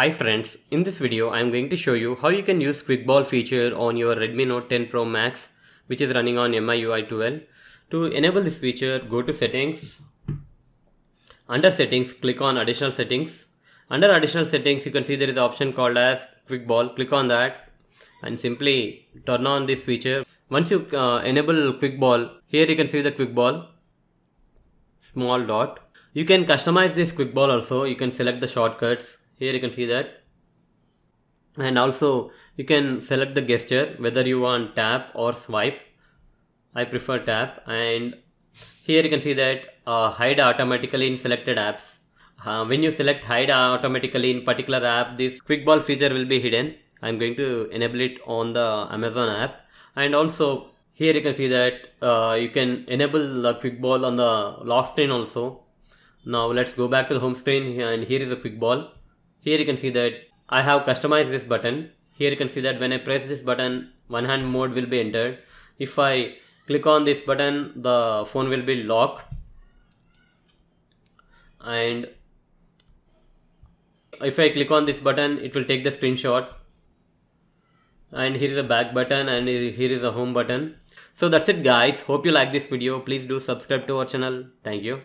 Hi friends, in this video I am going to show you how you can use quick ball feature on your Redmi Note 10 Pro Max which is running on MIUI 12. To enable this feature, go to settings. Under settings, click on additional settings. Under additional settings, you can see there is an option called as quick ball. Click on that and simply turn on this feature. Once you uh, enable quick ball, here you can see the quick ball, small dot. You can customize this quick ball also. You can select the shortcuts here you can see that and also you can select the gesture whether you want tap or swipe I prefer tap and here you can see that uh, hide automatically in selected apps uh, when you select hide automatically in particular app this quick ball feature will be hidden I'm going to enable it on the Amazon app and also here you can see that uh, you can enable the quick ball on the lock screen also now let's go back to the home screen and here is a quick ball here you can see that I have customized this button. Here you can see that when I press this button, one hand mode will be entered. If I click on this button, the phone will be locked. And if I click on this button, it will take the screenshot. And here is a back button and here is a home button. So that's it guys. Hope you like this video. Please do subscribe to our channel. Thank you.